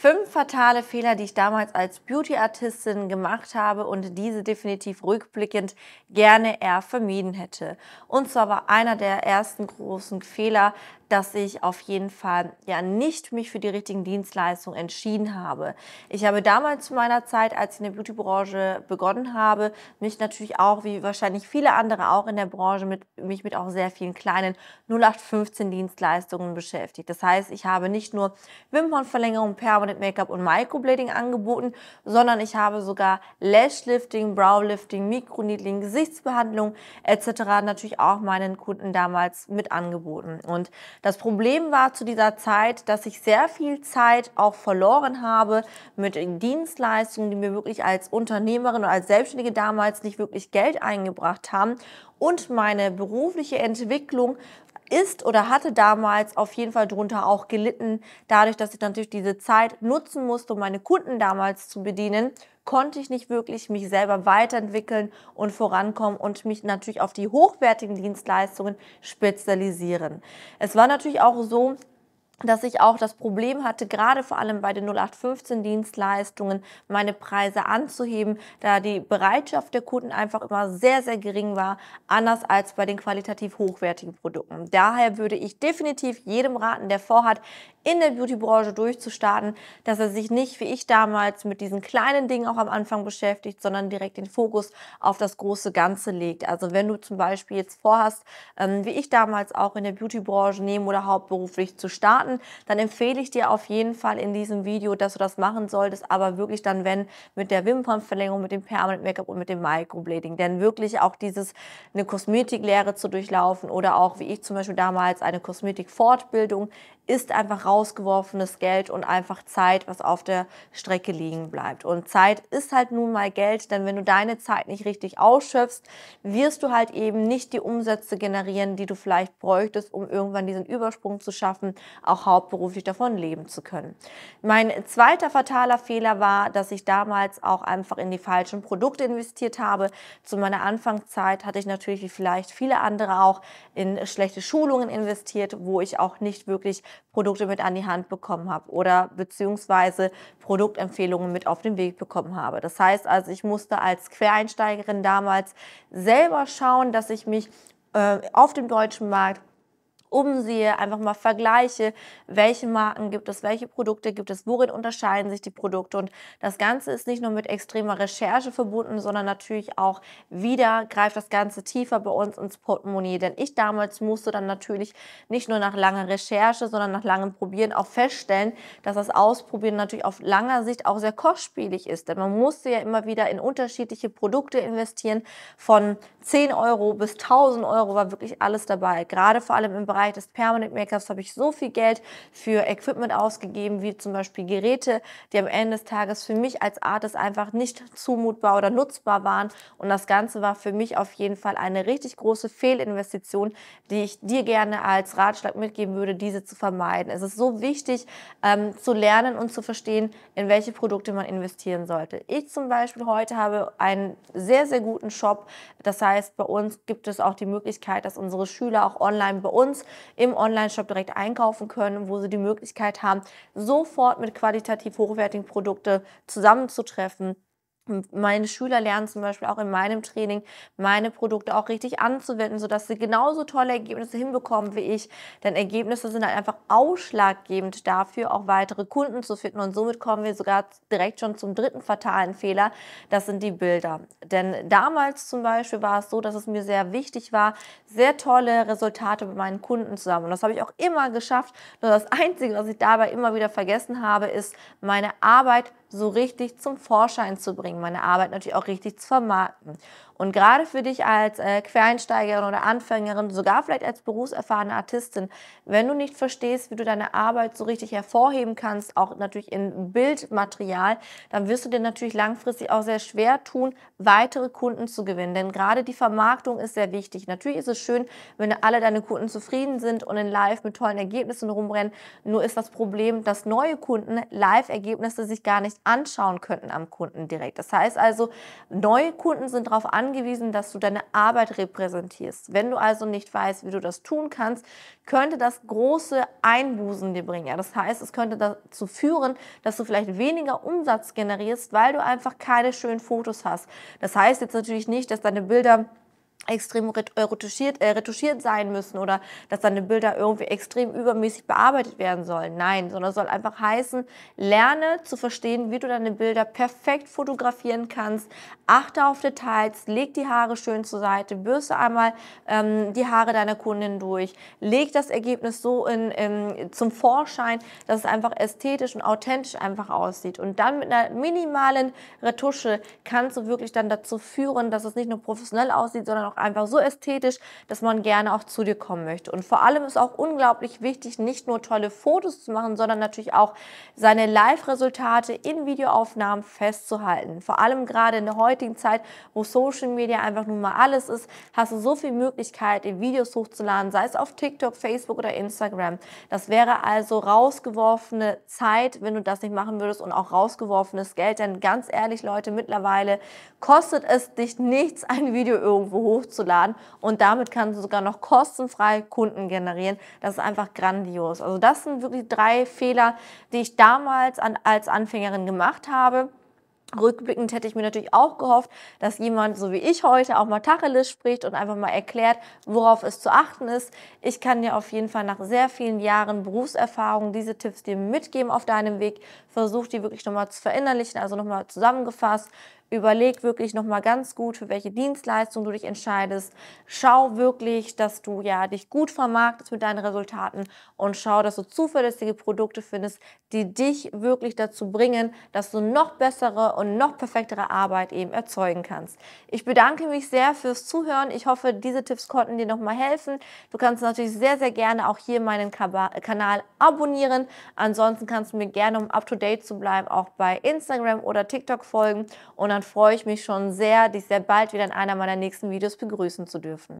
Fünf fatale Fehler, die ich damals als Beauty-Artistin gemacht habe und diese definitiv rückblickend gerne eher vermieden hätte. Und zwar war einer der ersten großen Fehler, dass ich auf jeden Fall ja nicht mich für die richtigen Dienstleistungen entschieden habe. Ich habe damals zu meiner Zeit, als ich in der Beauty-Branche begonnen habe, mich natürlich auch, wie wahrscheinlich viele andere auch in der Branche, mit, mich mit auch sehr vielen kleinen 0815 Dienstleistungen beschäftigt. Das heißt, ich habe nicht nur Wimpernverlängerung permanent Permanent Make-up und Microblading angeboten, sondern ich habe sogar Lashlifting, Browlifting, Mikroniedling, Gesichtsbehandlung etc. natürlich auch meinen Kunden damals mit angeboten. Und das Problem war zu dieser Zeit, dass ich sehr viel Zeit auch verloren habe mit Dienstleistungen, die mir wirklich als Unternehmerin und als Selbstständige damals nicht wirklich Geld eingebracht haben und meine berufliche Entwicklung ist oder hatte damals auf jeden Fall darunter auch gelitten. Dadurch, dass ich natürlich diese Zeit nutzen musste, um meine Kunden damals zu bedienen, konnte ich nicht wirklich mich selber weiterentwickeln und vorankommen und mich natürlich auf die hochwertigen Dienstleistungen spezialisieren. Es war natürlich auch so, dass ich auch das Problem hatte, gerade vor allem bei den 0815-Dienstleistungen meine Preise anzuheben, da die Bereitschaft der Kunden einfach immer sehr, sehr gering war, anders als bei den qualitativ hochwertigen Produkten. Daher würde ich definitiv jedem raten, der vorhat, in der Beautybranche durchzustarten, dass er sich nicht, wie ich damals, mit diesen kleinen Dingen auch am Anfang beschäftigt, sondern direkt den Fokus auf das große Ganze legt. Also wenn du zum Beispiel jetzt vorhast, ähm, wie ich damals auch in der Beautybranche nehmen oder hauptberuflich zu starten, dann empfehle ich dir auf jeden Fall in diesem Video, dass du das machen solltest, aber wirklich dann, wenn mit der Wimpernverlängerung, mit dem Permanent Make-up und mit dem Microblading. Denn wirklich auch dieses, eine Kosmetiklehre zu durchlaufen oder auch, wie ich zum Beispiel damals, eine Kosmetikfortbildung ist einfach rausgeworfenes Geld und einfach Zeit, was auf der Strecke liegen bleibt. Und Zeit ist halt nun mal Geld, denn wenn du deine Zeit nicht richtig ausschöpfst, wirst du halt eben nicht die Umsätze generieren, die du vielleicht bräuchtest, um irgendwann diesen Übersprung zu schaffen, auch hauptberuflich davon leben zu können. Mein zweiter fataler Fehler war, dass ich damals auch einfach in die falschen Produkte investiert habe. Zu meiner Anfangszeit hatte ich natürlich wie vielleicht viele andere auch in schlechte Schulungen investiert, wo ich auch nicht wirklich Produkte mit an die Hand bekommen habe oder beziehungsweise Produktempfehlungen mit auf den Weg bekommen habe. Das heißt also, ich musste als Quereinsteigerin damals selber schauen, dass ich mich äh, auf dem deutschen Markt umsehe, einfach mal vergleiche, welche Marken gibt es, welche Produkte gibt es, worin unterscheiden sich die Produkte. Und das Ganze ist nicht nur mit extremer Recherche verbunden, sondern natürlich auch wieder greift das Ganze tiefer bei uns ins Portemonnaie. Denn ich damals musste dann natürlich nicht nur nach langer Recherche, sondern nach langem Probieren auch feststellen, dass das Ausprobieren natürlich auf langer Sicht auch sehr kostspielig ist. Denn man musste ja immer wieder in unterschiedliche Produkte investieren. Von 10 Euro bis 1000 Euro war wirklich alles dabei. Gerade vor allem im Bereich Bereich des Permanent Make-ups habe ich so viel Geld für Equipment ausgegeben, wie zum Beispiel Geräte, die am Ende des Tages für mich als Artist einfach nicht zumutbar oder nutzbar waren. Und das Ganze war für mich auf jeden Fall eine richtig große Fehlinvestition, die ich dir gerne als Ratschlag mitgeben würde, diese zu vermeiden. Es ist so wichtig ähm, zu lernen und zu verstehen, in welche Produkte man investieren sollte. Ich zum Beispiel heute habe einen sehr, sehr guten Shop. Das heißt, bei uns gibt es auch die Möglichkeit, dass unsere Schüler auch online bei uns im Online-Shop direkt einkaufen können, wo sie die Möglichkeit haben, sofort mit qualitativ hochwertigen Produkten zusammenzutreffen meine Schüler lernen zum Beispiel auch in meinem Training meine Produkte auch richtig anzuwenden, sodass sie genauso tolle Ergebnisse hinbekommen wie ich. Denn Ergebnisse sind halt einfach ausschlaggebend dafür, auch weitere Kunden zu finden. Und somit kommen wir sogar direkt schon zum dritten fatalen Fehler. Das sind die Bilder. Denn damals zum Beispiel war es so, dass es mir sehr wichtig war, sehr tolle Resultate bei meinen Kunden zu haben. Und das habe ich auch immer geschafft. Nur das Einzige, was ich dabei immer wieder vergessen habe, ist meine Arbeit so richtig zum Vorschein zu bringen, meine Arbeit natürlich auch richtig zu vermarkten. Und gerade für dich als äh, Quereinsteigerin oder Anfängerin, sogar vielleicht als berufserfahrene Artistin, wenn du nicht verstehst, wie du deine Arbeit so richtig hervorheben kannst, auch natürlich in Bildmaterial, dann wirst du dir natürlich langfristig auch sehr schwer tun, weitere Kunden zu gewinnen. Denn gerade die Vermarktung ist sehr wichtig. Natürlich ist es schön, wenn alle deine Kunden zufrieden sind und in Live mit tollen Ergebnissen rumrennen. Nur ist das Problem, dass neue Kunden Live-Ergebnisse sich gar nicht anschauen könnten am Kunden direkt. Das heißt also, neue Kunden sind darauf angewiesen, angewiesen, dass du deine Arbeit repräsentierst. Wenn du also nicht weißt, wie du das tun kannst, könnte das große Einbußen dir bringen. das heißt, es könnte dazu führen, dass du vielleicht weniger Umsatz generierst, weil du einfach keine schönen Fotos hast. Das heißt jetzt natürlich nicht, dass deine Bilder extrem äh, retuschiert, äh, retuschiert sein müssen oder dass deine Bilder irgendwie extrem übermäßig bearbeitet werden sollen. Nein, sondern es soll einfach heißen, lerne zu verstehen, wie du deine Bilder perfekt fotografieren kannst. Achte auf Details, leg die Haare schön zur Seite, bürste einmal ähm, die Haare deiner Kundin durch, leg das Ergebnis so in, in, zum Vorschein, dass es einfach ästhetisch und authentisch einfach aussieht. Und dann mit einer minimalen Retusche kannst du wirklich dann dazu führen, dass es nicht nur professionell aussieht, sondern auch einfach so ästhetisch, dass man gerne auch zu dir kommen möchte. Und vor allem ist auch unglaublich wichtig, nicht nur tolle Fotos zu machen, sondern natürlich auch seine Live-Resultate in Videoaufnahmen festzuhalten. Vor allem gerade in der heutigen Zeit, wo Social Media einfach nun mal alles ist, hast du so viel Möglichkeit, die Videos hochzuladen, sei es auf TikTok, Facebook oder Instagram. Das wäre also rausgeworfene Zeit, wenn du das nicht machen würdest und auch rausgeworfenes Geld. Denn ganz ehrlich, Leute, mittlerweile kostet es dich nichts, ein Video irgendwo hochzuladen hochzuladen und damit kannst du sogar noch kostenfrei Kunden generieren. Das ist einfach grandios. Also das sind wirklich drei Fehler, die ich damals an, als Anfängerin gemacht habe. Rückblickend hätte ich mir natürlich auch gehofft, dass jemand, so wie ich heute, auch mal Tacheles spricht und einfach mal erklärt, worauf es zu achten ist. Ich kann dir auf jeden Fall nach sehr vielen Jahren Berufserfahrung diese Tipps dir mitgeben auf deinem Weg. Versuch die wirklich nochmal zu verinnerlichen, also nochmal zusammengefasst. Überleg wirklich nochmal ganz gut, für welche Dienstleistung du dich entscheidest. Schau wirklich, dass du ja dich gut vermarktest mit deinen Resultaten und schau, dass du zuverlässige Produkte findest, die dich wirklich dazu bringen, dass du noch bessere und noch perfektere Arbeit eben erzeugen kannst. Ich bedanke mich sehr fürs Zuhören. Ich hoffe, diese Tipps konnten dir nochmal helfen. Du kannst natürlich sehr, sehr gerne auch hier meinen Kanal abonnieren. Ansonsten kannst du mir gerne, um up to date zu bleiben, auch bei Instagram oder TikTok folgen und dann freue ich mich schon sehr, dich sehr bald wieder in einer meiner nächsten Videos begrüßen zu dürfen.